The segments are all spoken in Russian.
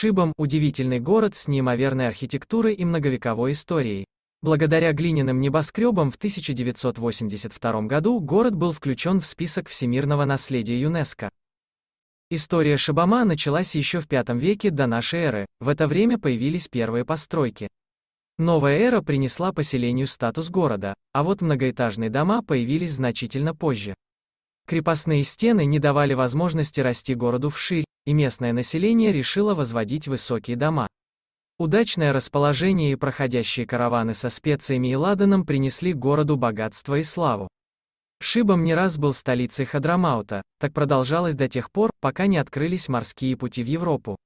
Шибом удивительный город с неимоверной архитектурой и многовековой историей. Благодаря глиняным небоскребам в 1982 году город был включен в список всемирного наследия ЮНЕСКо. История Шибама началась еще в V веке до нашей эры, в это время появились первые постройки. Новая эра принесла поселению статус города, а вот многоэтажные дома появились значительно позже. Крепостные стены не давали возможности расти городу вширь, и местное население решило возводить высокие дома. Удачное расположение и проходящие караваны со специями и ладаном принесли городу богатство и славу. Шибом не раз был столицей Хадрамаута, так продолжалось до тех пор, пока не открылись морские пути в Европу.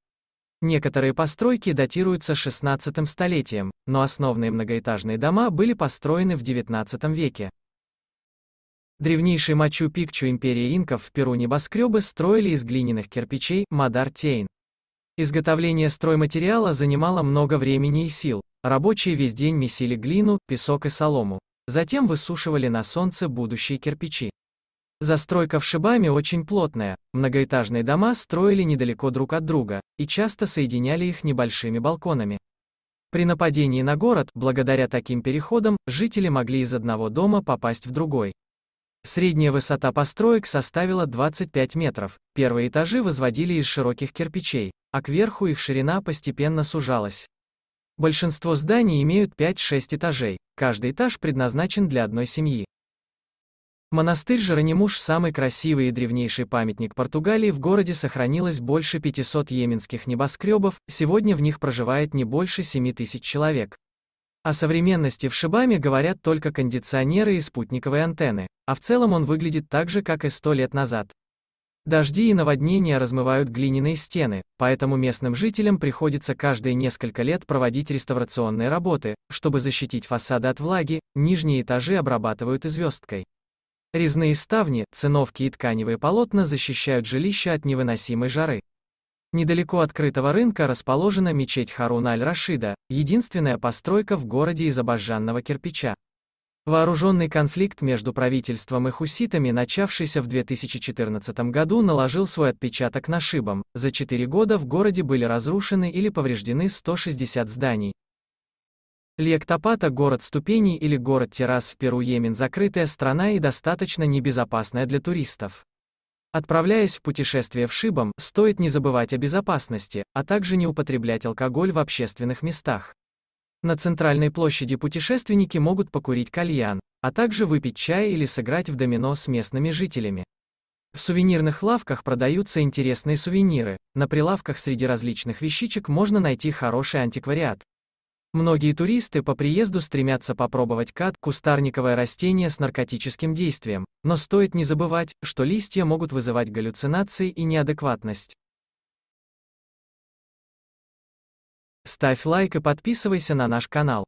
Некоторые постройки датируются 16 столетием, но основные многоэтажные дома были построены в 19 веке. Древнейшие Мачу-Пикчу империи инков в Перу небоскребы строили из глиняных кирпичей Мадар-Тейн. Изготовление стройматериала занимало много времени и сил. Рабочие весь день месили глину, песок и солому. Затем высушивали на солнце будущие кирпичи. Застройка в Шибаме очень плотная, многоэтажные дома строили недалеко друг от друга, и часто соединяли их небольшими балконами. При нападении на город, благодаря таким переходам, жители могли из одного дома попасть в другой. Средняя высота построек составила 25 метров, первые этажи возводили из широких кирпичей, а кверху их ширина постепенно сужалась. Большинство зданий имеют 5-6 этажей, каждый этаж предназначен для одной семьи. Монастырь Жеронимуш – самый красивый и древнейший памятник Португалии, в городе сохранилось больше 500 йеменских небоскребов, сегодня в них проживает не больше 7 тысяч человек. О современности в Шибаме говорят только кондиционеры и спутниковые антенны, а в целом он выглядит так же, как и сто лет назад. Дожди и наводнения размывают глиняные стены, поэтому местным жителям приходится каждые несколько лет проводить реставрационные работы, чтобы защитить фасады от влаги, нижние этажи обрабатывают известкой. Резные ставни, циновки и тканевые полотна защищают жилище от невыносимой жары. Недалеко открытого рынка расположена мечеть Харуна аль-Рашида, единственная постройка в городе из обожженного кирпича. Вооруженный конфликт между правительством и хуситами, начавшийся в 2014 году, наложил свой отпечаток на шибам. За четыре года в городе были разрушены или повреждены 160 зданий. Лектопата – город ступеней или город террас в Перу Йемен – закрытая страна и достаточно небезопасная для туристов. Отправляясь в путешествие в Шибам, стоит не забывать о безопасности, а также не употреблять алкоголь в общественных местах. На центральной площади путешественники могут покурить кальян, а также выпить чай или сыграть в домино с местными жителями. В сувенирных лавках продаются интересные сувениры. На прилавках среди различных вещичек можно найти хороший антиквариат. Многие туристы по приезду стремятся попробовать кат, кустарниковое растение с наркотическим действием, но стоит не забывать, что листья могут вызывать галлюцинации и неадекватность. Ставь лайк и подписывайся на наш канал.